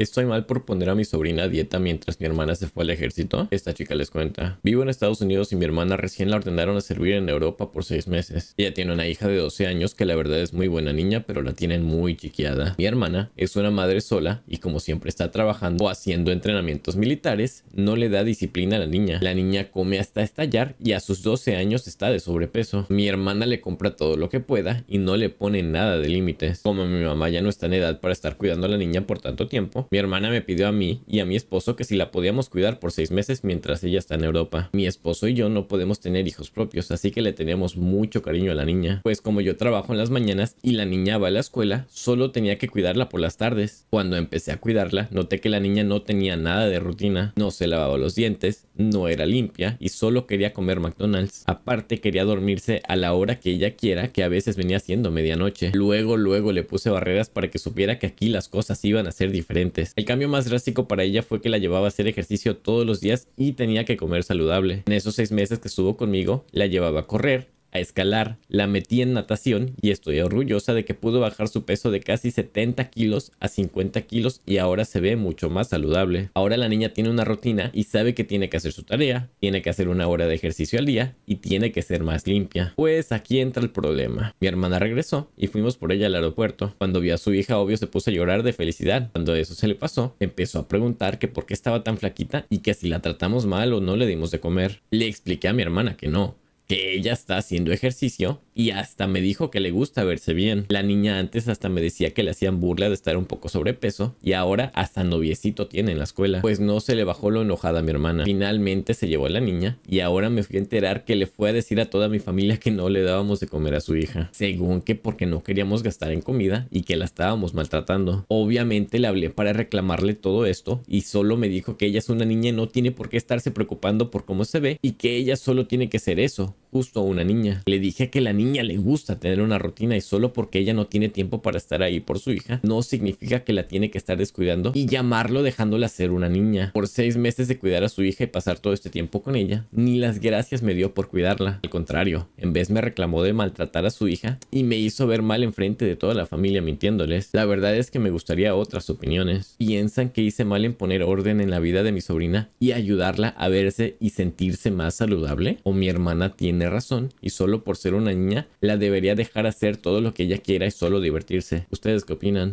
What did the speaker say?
Estoy mal por poner a mi sobrina a dieta mientras mi hermana se fue al ejército. Esta chica les cuenta. Vivo en Estados Unidos y mi hermana recién la ordenaron a servir en Europa por seis meses. Ella tiene una hija de 12 años que la verdad es muy buena niña, pero la tienen muy chiquiada. Mi hermana es una madre sola y como siempre está trabajando o haciendo entrenamientos militares, no le da disciplina a la niña. La niña come hasta estallar y a sus 12 años está de sobrepeso. Mi hermana le compra todo lo que pueda y no le pone nada de límites. Como mi mamá ya no está en edad para estar cuidando a la niña por tanto tiempo, mi hermana me pidió a mí y a mi esposo que si la podíamos cuidar por seis meses mientras ella está en Europa. Mi esposo y yo no podemos tener hijos propios, así que le teníamos mucho cariño a la niña, pues como yo trabajo en las mañanas y la niña va a la escuela, solo tenía que cuidarla por las tardes. Cuando empecé a cuidarla, noté que la niña no tenía nada de rutina, no se lavaba los dientes, no era limpia y solo quería comer McDonald's. Aparte quería dormirse a la hora que ella quiera, que a veces venía siendo medianoche. Luego, luego le puse barreras para que supiera que aquí las cosas iban a ser diferentes. El cambio más drástico para ella fue que la llevaba a hacer ejercicio todos los días y tenía que comer saludable. En esos seis meses que estuvo conmigo, la llevaba a correr, a escalar, la metí en natación y estoy orgullosa de que pudo bajar su peso de casi 70 kilos a 50 kilos y ahora se ve mucho más saludable. Ahora la niña tiene una rutina y sabe que tiene que hacer su tarea, tiene que hacer una hora de ejercicio al día y tiene que ser más limpia. Pues aquí entra el problema. Mi hermana regresó y fuimos por ella al aeropuerto. Cuando vio a su hija, obvio se puso a llorar de felicidad. Cuando eso se le pasó, empezó a preguntar que por qué estaba tan flaquita y que si la tratamos mal o no le dimos de comer. Le expliqué a mi hermana que no, que ella está haciendo ejercicio y hasta me dijo que le gusta verse bien. La niña antes hasta me decía que le hacían burla de estar un poco sobrepeso y ahora hasta noviecito tiene en la escuela. Pues no se le bajó lo enojada a mi hermana. Finalmente se llevó a la niña y ahora me fui a enterar que le fue a decir a toda mi familia que no le dábamos de comer a su hija. Según que porque no queríamos gastar en comida y que la estábamos maltratando. Obviamente le hablé para reclamarle todo esto y solo me dijo que ella es una niña y no tiene por qué estarse preocupando por cómo se ve y que ella solo tiene que ser eso, justo a una niña. Le dije que la niña le gusta tener una rutina y solo porque ella no tiene tiempo para estar ahí por su hija, no significa que la tiene que estar descuidando y llamarlo dejándola ser una niña. Por seis meses de cuidar a su hija y pasar todo este tiempo con ella, ni las gracias me dio por cuidarla. Al contrario, en vez me reclamó de maltratar a su hija y me hizo ver mal enfrente de toda la familia mintiéndoles. La verdad es que me gustaría otras opiniones. Piensan que hice mal en poner orden en la vida de mi sobrina y ayudarla a verse y sentirse más saludable. O mi hermana tiene razón y solo por ser una niña la debería dejar hacer todo lo que ella quiera y solo divertirse. ¿Ustedes qué opinan?